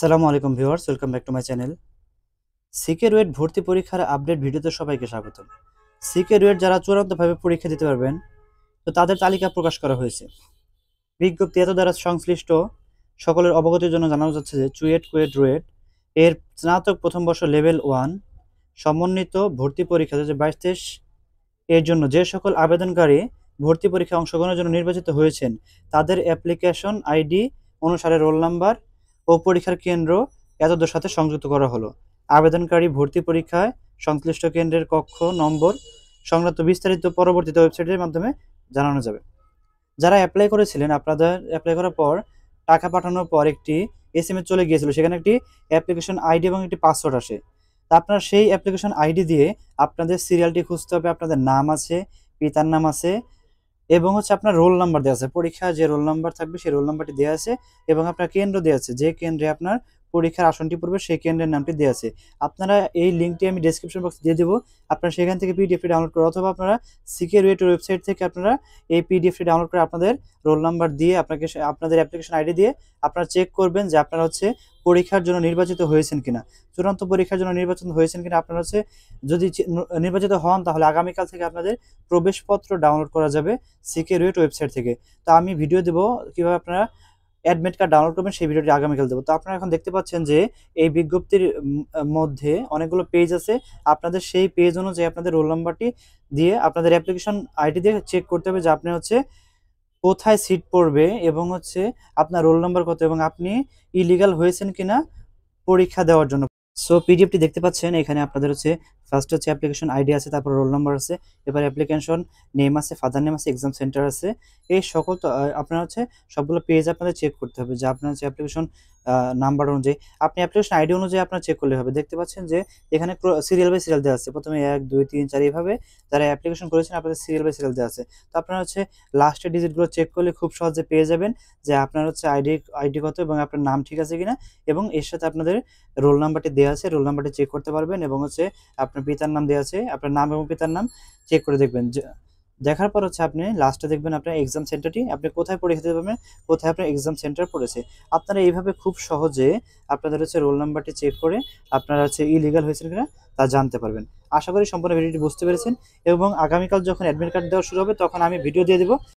সালামু আলাইকুম viewers welcome back to my channel CKRUET ভর্তি পরীক্ষার আপডেট ভিডিওতে সবাইকে স্বাগত সিকে রুয়েট যারা চূড়ান্তভাবে পরীক্ষা দিতে পারবেন তো তাদের তালিকা প্রকাশ করা হয়েছে বিজ্ঞপ্তি এত দ্বারা সংশ্লিষ্ট সকলের অবগতির জন্য জানানো যাচ্ছে যে চুয়েট কুয়েট রুয়েট এর স্নাতক প্রথম বর্ষ লেভেল ওয়ান সমন্বিত ভর্তি পরীক্ষা দু বাইশ এর জন্য যে সকল আবেদনকারী ভর্তি পরীক্ষায় অংশগ্রহণের জন্য নির্বাচিত হয়েছেন তাদের অ্যাপ্লিকেশন আইডি অনুসারে রোল নাম্বার ও পরীক্ষার কেন্দ্র এতদের সাথে সংযুক্ত করা হলো আবেদনকারী ভর্তি পরীক্ষায় সংশ্লিষ্ট কেন্দ্রের কক্ষ নম্বর সংক্রান্ত বিস্তারিত পরবর্তীতে ওয়েবসাইটের মাধ্যমে জানানো যাবে যারা অ্যাপ্লাই করেছিলেন আপনাদের অ্যাপ্লাই করার পর টাকা পাঠানোর পর একটি এস এম এস চলে গিয়েছিল সেখানে একটি অ্যাপ্লিকেশন আইডি এবং একটি পাসওয়ার্ড আসে তা আপনার সেই অ্যাপ্লিকেশন আইডি দিয়ে আপনাদের সিরিয়ালটি খুঁজতে হবে আপনাদের নাম আছে পিতার নাম আছে এবং হচ্ছে আপনার রোল নাম্বার দেওয়া আছে পরীক্ষা যে রোল নাম্বার থাকবে সেই রোল নাম্বারটি দেওয়া আছে এবং আপনার কেন্দ্র দেওয়া আছে যে কেন্দ্রে আপনার পরীক্ষার আসনটি পড়বে সেই কেন্দ্রের নামটি দেওয়া আছে আপনারা এই লিঙ্কটি আমি ডিসক্রিপশন বক্সে দিয়ে দেবো আপনারা সেখান থেকে পিডিএফটি ডাউনলোড করে অথবা আপনারা সিকিউর ওয়েটের ওয়েবসাইট থেকে আপনারা এই পিডিএফটি ডাউনলোড করে আপনাদের রোল নাম্বার দিয়ে আপনাকে আপনাদের অ্যাপ্লিকেশন আইডি দিয়ে আপনারা চেক করবেন যে আপনারা হচ্ছে পরীক্ষার জন্য নির্বাচিত হয়েছেন কিনা চূড়ান্ত পরীক্ষার জন্য নির্বাচিত হয়েছেন কিনা আপনারা হচ্ছে যদি নির্বাচিত হন তাহলে আগামীকাল থেকে আপনাদের প্রবেশপত্র ডাউনলোড করা যাবে সিকিউরিট ওয়েবসাইট থেকে তো আমি ভিডিও দেবো কিভাবে আপনারা অ্যাডমিট কার্ড ডাউনলোড করবেন সেই ভিডিওটি আগামীকাল দেবো তো আপনারা এখন দেখতে পাচ্ছেন যে এই বিজ্ঞপ্তির মধ্যে অনেকগুলো পেজ আছে আপনাদের সেই পেজ অনুযায়ী আপনাদের রোল নাম্বারটি দিয়ে আপনাদের অ্যাপ্লিকেশন আইডি দিয়ে চেক করতে হবে যে আপনি হচ্ছে কোথায় সিট পড়বে এবং হচ্ছে আপনার রোল নাম্বার কত এবং আপনি ইলিগাল হয়েছেন কিনা পরীক্ষা দেওয়ার জন্য সো পিডিএফটি দেখতে পাচ্ছেন এখানে আপনাদের হচ্ছে ফার্স্ট হচ্ছে অ্যাপ্লিকেশন আইডি আছে তারপর রোল নাম্বার আছে এবার অ্যাপ্লিকেশন নেম আছে ফাদার নেম আছে এক্সাম সেন্টার আছে এই সকল আপনার হচ্ছে সবগুলো পেজ আপনাদের চেক করতে হবে যে আপনার হচ্ছে অ্যাপ্লিকেশন নাম্বার অনুযায়ী আপনি অ্যাপ্লিকেশন আইডি অনুযায়ী আপনার চেক করলে হবে দেখতে পাচ্ছেন যে এখানে সিরিয়াল বাই সিরিয়াল দেওয়া আছে প্রথমে এক দুই তিন চার এইভাবে যারা অ্যাপ্লিকেশন করেছেন আপনাদের সিরিয়াল বাই সিরিয়াল দেওয়া আছে তো আপনারা হচ্ছে লাস্টের ডিজিটগুলো চেক করলে খুব সহজে পেয়ে যাবেন যে আপনার হচ্ছে আইডি আইডি কত এবং আপনার নাম ঠিক আছে কিনা এবং এর সাথে আপনাদের রোল নাম্বারটি দেওয়া আছে রোল নাম্বারটি চেক করতে পারবেন এবং হচ্ছে আপনার পিতার নাম দেওয়া আছে আপনার নাম এবং পিতার নাম চেক করে দেখবেন দেখার পর হচ্ছে আপনি লাস্টে দেখবেন আপনার এক্সাম সেন্টারটি আপনি কোথায় পরীক্ষা দিতে পারবেন কোথায় আপনার এক্সাম সেন্টার পড়েছে আপনারা এইভাবে খুব সহজে আপনাদের হচ্ছে রোল নাম্বারটি চেক করে আপনারা হচ্ছে ইলিগাল হয়েছেন কিনা তা জানতে পারবেন আশা করি সম্পূর্ণ ভিডিওটি বুঝতে পেরেছেন এবং আগামীকাল যখন অ্যাডমিট কার্ড দেওয়া শুরু হবে তখন আমি ভিডিও দিয়ে দেবো